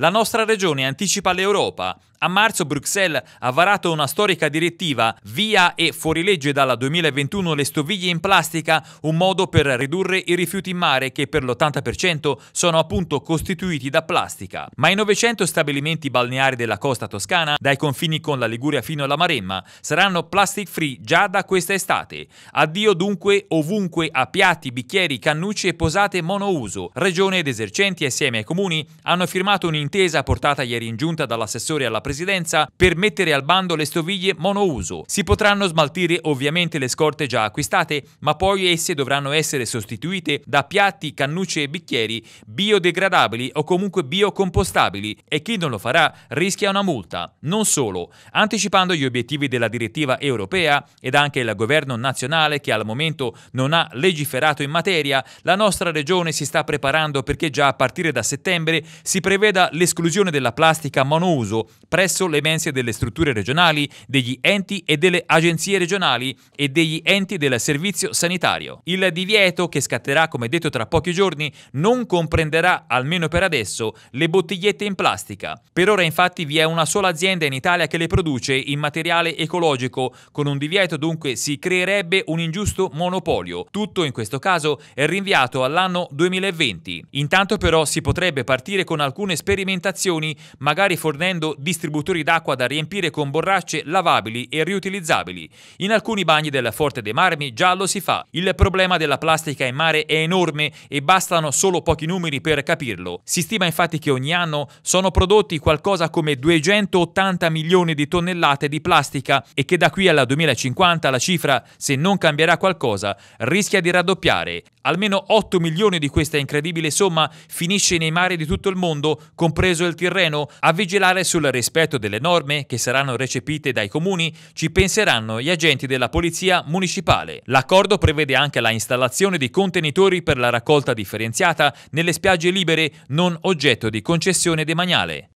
La nostra regione anticipa l'Europa, a marzo Bruxelles ha varato una storica direttiva via e fuorilegge dalla 2021 le stoviglie in plastica, un modo per ridurre i rifiuti in mare che per l'80% sono appunto costituiti da plastica. Ma i 900 stabilimenti balneari della costa toscana, dai confini con la Liguria fino alla Maremma, saranno plastic free già da questa estate. Addio dunque ovunque a piatti, bicchieri, cannucce e posate monouso. Regione ed esercenti assieme ai comuni hanno firmato un'intesa portata ieri in giunta dall'assessore alla presidenza presidenza per mettere al bando le stoviglie monouso. Si potranno smaltire ovviamente le scorte già acquistate, ma poi esse dovranno essere sostituite da piatti, cannucce e bicchieri biodegradabili o comunque biocompostabili e chi non lo farà rischia una multa. Non solo, anticipando gli obiettivi della direttiva europea ed anche il governo nazionale che al momento non ha legiferato in materia, la nostra regione si sta preparando perché già a partire da settembre si preveda l'esclusione della plastica monouso, presso le mense delle strutture regionali, degli enti e delle agenzie regionali e degli enti del servizio sanitario. Il divieto, che scatterà come detto tra pochi giorni, non comprenderà, almeno per adesso, le bottigliette in plastica. Per ora infatti vi è una sola azienda in Italia che le produce in materiale ecologico, con un divieto dunque si creerebbe un ingiusto monopolio. Tutto in questo caso è rinviato all'anno 2020. Intanto però si potrebbe partire con alcune sperimentazioni, magari fornendo distribuzione distributori d'acqua da riempire con borracce lavabili e riutilizzabili. In alcuni bagni della Forte dei Marmi già lo si fa. Il problema della plastica in mare è enorme e bastano solo pochi numeri per capirlo. Si stima infatti che ogni anno sono prodotti qualcosa come 280 milioni di tonnellate di plastica e che da qui al 2050 la cifra, se non cambierà qualcosa, rischia di raddoppiare. Almeno 8 milioni di questa incredibile somma finisce nei mari di tutto il mondo, compreso il Tirreno. A vigilare sul rispetto delle norme che saranno recepite dai comuni ci penseranno gli agenti della polizia municipale. L'accordo prevede anche la installazione di contenitori per la raccolta differenziata nelle spiagge libere non oggetto di concessione demaniale.